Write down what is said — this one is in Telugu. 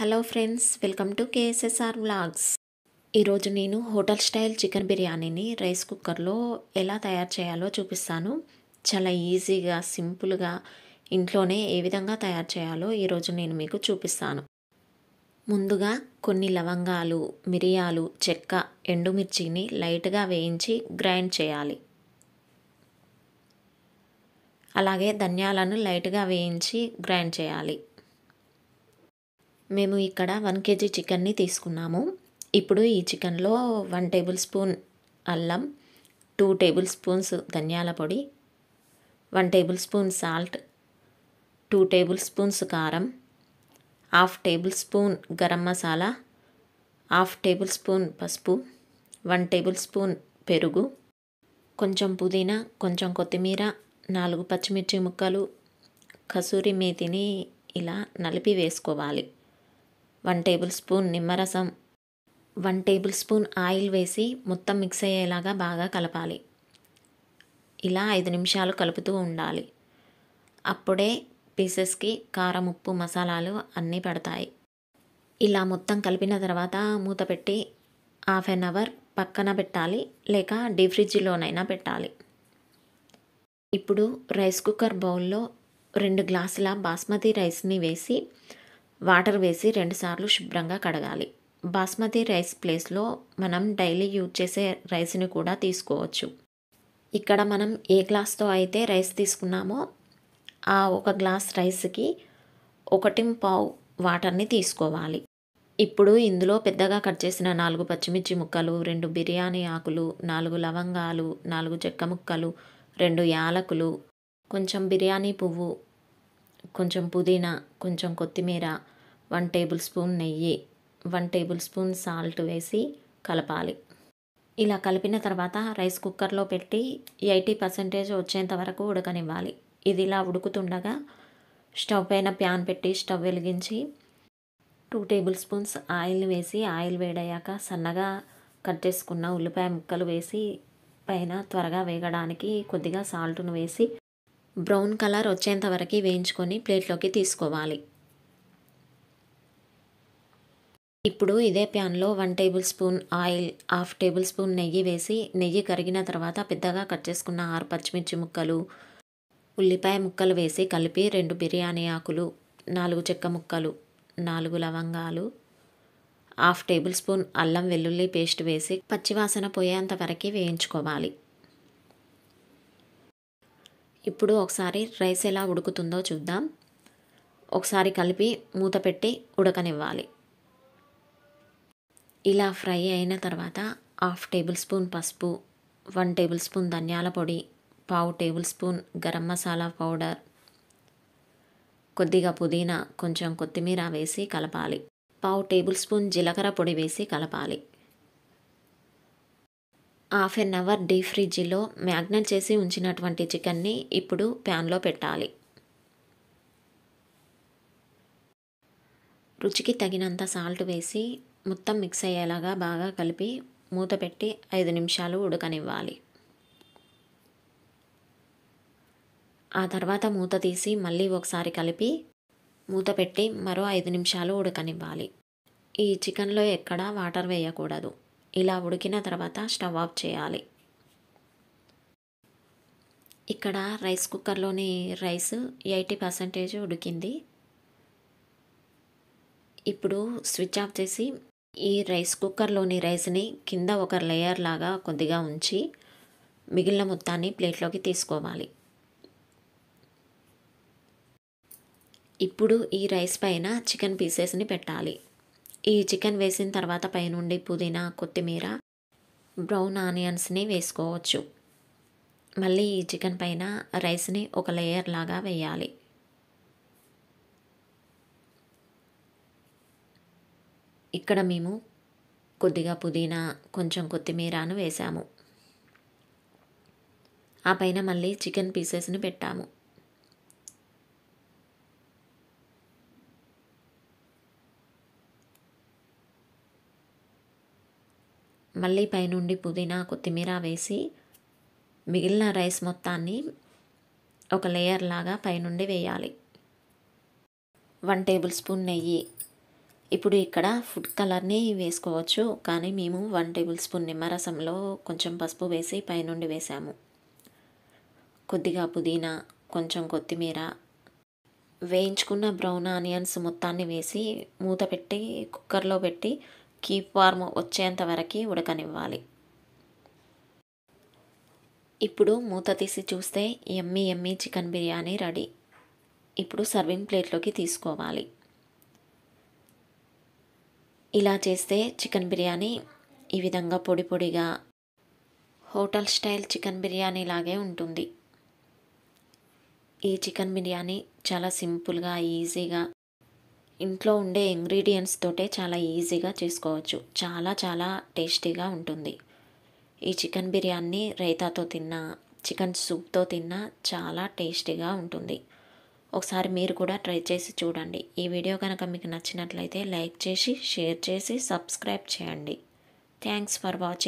hello friends welcome to K S S R vlogs ఈరోజు నేను హోటల్ స్టైల్ చికెన్ బిర్యానీని రైస్ కుక్కర్లో ఎలా తయారు చేయాలో చూపిస్తాను చాలా ఈజీగా సింపుల్గా ఇంట్లోనే ఏ విధంగా తయారు చేయాలో ఈరోజు నేను మీకు చూపిస్తాను ముందుగా కొన్ని లవంగాలు మిరియాలు చెక్క ఎండుమిర్చిని లైట్గా వేయించి గ్రైండ్ చేయాలి అలాగే ధనియాలను లైట్గా వేయించి గ్రైండ్ చేయాలి మేము ఇక్కడ వన్ కేజీ చికెన్ని తీసుకున్నాము ఇప్పుడు ఈ చికెన్లో వన్ టేబుల్ స్పూన్ అల్లం టూ టేబుల్ స్పూన్స్ ధనియాల పొడి one tablespoon salt two tablespoons కారం half tablespoon garam masala half tablespoon పసుపు వన్ టేబుల్ స్పూన్ పెరుగు కొంచెం పుదీనా కొంచెం కొత్తిమీర నాలుగు పచ్చిమిర్చి ముక్కలు కసూరి మేతిని ఇలా నలిపి వేసుకోవాలి వన్ టేబుల్ స్పూన్ నిమ్మరసం వన్ టేబుల్ స్పూన్ ఆయిల్ వేసి మొత్తం మిక్స్ అయ్యేలాగా బాగా కలపాలి ఇలా ఐదు నిమిషాలు కలుపుతూ ఉండాలి అప్పుడే పీసెస్కి కారం ఉప్పు మసాలాలు అన్నీ పడతాయి ఇలా మొత్తం కలిపిన తర్వాత మూత పెట్టి హాఫ్ అన్ అవర్ పక్కన పెట్టాలి లేక డీ ఫ్రిడ్జ్లోనైనా పెట్టాలి ఇప్పుడు రైస్ కుక్కర్ బౌల్లో రెండు గ్లాసుల బాస్మతి రైస్ని వేసి వాటర్ వేసి రెండుసార్లు శుభ్రంగా కడగాలి బాస్మతి రైస్ ప్లేస్లో మనం డైలీ యూజ్ చేసే రైస్ని కూడా తీసుకోవచ్చు ఇక్కడ మనం ఏ గ్లాస్తో అయితే రైస్ తీసుకున్నామో ఆ ఒక గ్లాస్ రైస్కి ఒకటి పావు వాటర్ని తీసుకోవాలి ఇప్పుడు ఇందులో పెద్దగా కట్ చేసిన నాలుగు పచ్చిమిర్చి ముక్కలు రెండు బిర్యానీ ఆకులు నాలుగు లవంగాలు నాలుగు చెక్క ముక్కలు రెండు యాలకులు కొంచెం బిర్యానీ పువ్వు కొంచెం పుదీనా కొంచెం కొత్తిమీర వన్ టేబుల్ స్పూన్ నెయ్యి వన్ టేబుల్ స్పూన్ సాల్ట్ వేసి కలపాలి ఇలా కలిపిన తర్వాత రైస్ కుక్కర్లో పెట్టి ఎయిటీ పర్సెంటేజ్ వచ్చేంత వరకు ఉడకనివ్వాలి ఇది ఇలా ఉడుకుతుండగా స్టవ్ పైన ప్యాన్ పెట్టి స్టవ్ వెలిగించి టూ టేబుల్ స్పూన్స్ ఆయిల్ వేసి ఆయిల్ వేడయ్యాక సన్నగా కట్ చేసుకున్న ఉల్లిపాయ ముక్కలు వేసి పైన త్వరగా వేగడానికి కొద్దిగా సాల్ట్ను వేసి బ్రౌన్ కలర్ వచ్చేంత వరకు వేయించుకొని ప్లేట్లోకి తీసుకోవాలి ఇప్పుడు ఇదే ప్యాన్లో one tablespoon oil half tablespoon నెయ్యి వేసి నెయ్యి కరిగిన తర్వాత పెద్దగా కట్ చేసుకున్న ఆరు పచ్చిమిర్చి ముక్కలు ఉల్లిపాయ ముక్కలు వేసి కలిపి రెండు బిర్యానీ ఆకులు నాలుగు చెక్క ముక్కలు నాలుగు లవంగాలు హాఫ్ టేబుల్ స్పూన్ అల్లం వెల్లుల్లి పేస్ట్ వేసి పచ్చివాసన పోయేంత వరకు వేయించుకోవాలి ఇప్పుడు ఒకసారి రైస్ ఎలా ఉడుకుతుందో చూద్దాం ఒకసారి కలిపి మూత పెట్టి ఉడకనివ్వాలి ఇలా ఫ్రై అయిన తర్వాత హాఫ్ టేబుల్ స్పూన్ పసుపు వన్ టేబుల్ స్పూన్ ధనియాల పొడి పావు tablespoon garam masala powder కొద్దిగా పుదీనా కొంచెం కొత్తిమీర వేసి కలపాలి పావు టేబుల్ స్పూన్ జీలకర్ర పొడి వేసి కలపాలి హాఫ్ ఎన్ అవర్ డీప్ ఫ్రిడ్జ్లో మ్యాగ్నెట్ చేసి ఉంచినటువంటి చికెన్ని ఇప్పుడు ప్యాన్లో పెట్టాలి రుచికి తగినంత సాల్ట్ వేసి మొత్తం మిక్స్ అయ్యేలాగా బాగా కలిపి మూత పెట్టి ఐదు నిమిషాలు ఉడకనివ్వాలి ఆ తర్వాత మూత తీసి మళ్ళీ ఒకసారి కలిపి మూత పెట్టి మరో ఐదు నిమిషాలు ఉడకనివ్వాలి ఈ చికెన్లో ఎక్కడా వాటర్ వేయకూడదు ఇలా ఉడికిన తర్వాత స్టవ్ ఆఫ్ చేయాలి ఇక్కడ రైస్ కుక్కర్లోని రైస్ ఎయిటీ పర్సంటేజ్ ఉడికింది ఇప్పుడు స్విచ్ ఆఫ్ చేసి ఈ రైస్ కుక్కర్లోని రైస్ని కింద ఒక లేయర్ లాగా కొద్దిగా ఉంచి మిగిలిన మొత్తాన్ని ప్లేట్లోకి తీసుకోవాలి ఇప్పుడు ఈ రైస్ పైన చికెన్ పీసెస్ని పెట్టాలి ఈ చికెన్ వేసిన తర్వాత పైనుండి పుదీనా కొత్తిమీర బ్రౌన్ ఆనియన్స్ని వేసుకోవచ్చు మళ్ళీ ఈ చికెన్ పైన రైస్ని ఒక లేయర్ లాగా వేయాలి ఇక్కడ మేము కొద్దిగా పుదీనా కొంచెం కొత్తిమీరను వేసాము ఆ పైన మళ్ళీ చికెన్ పీసెస్ని పెట్టాము మళ్ళీ పైనుండి పుదీనా కొత్తిమీర వేసి మిగిలిన రైస్ మొత్తాన్ని ఒక లేయర్ లాగా పైనుండి వేయాలి వన్ టేబుల్ స్పూన్ నెయ్యి ఇప్పుడు ఇక్కడ ఫుడ్ కలర్ని వేసుకోవచ్చు కానీ మేము వన్ టేబుల్ స్పూన్ నిమ్మరసంలో కొంచెం పసుపు వేసి పైనుండి వేసాము కొద్దిగా పుదీనా కొంచెం కొత్తిమీర వేయించుకున్న బ్రౌన్ ఆనియన్స్ మొత్తాన్ని వేసి మూత పెట్టి కుక్కర్లో పెట్టి కీప్ వార్మ్ వచ్చేంత వరకు ఉడకనివ్వాలి ఇప్పుడు మూత తీసి చూస్తే ఎమ్మీ ఎమ్మి చికెన్ బిర్యానీ రెడీ ఇప్పుడు సర్వింగ్ ప్లేట్లోకి తీసుకోవాలి ఇలా చేస్తే చికెన్ బిర్యానీ ఈ విధంగా పొడి పొడిగా హోటల్ స్టైల్ చికెన్ బిర్యానీ లాగే ఉంటుంది ఈ చికెన్ బిర్యానీ చాలా సింపుల్గా ఈజీగా ఇంట్లో ఉండే ఇంగ్రీడియంట్స్ తోటే చాలా ఈజీగా చేసుకోవచ్చు చాలా చాలా టేస్టీగా ఉంటుంది ఈ చికెన్ బిర్యానీ రైతాతో తిన్నా చికెన్ సూప్తో తిన్నా చాలా టేస్టీగా ఉంటుంది ఒకసారి మీరు కూడా ట్రై చేసి చూడండి ఈ వీడియో కనుక మీకు నచ్చినట్లయితే లైక్ చేసి షేర్ చేసి సబ్స్క్రైబ్ చేయండి థ్యాంక్స్ ఫర్ వాచింగ్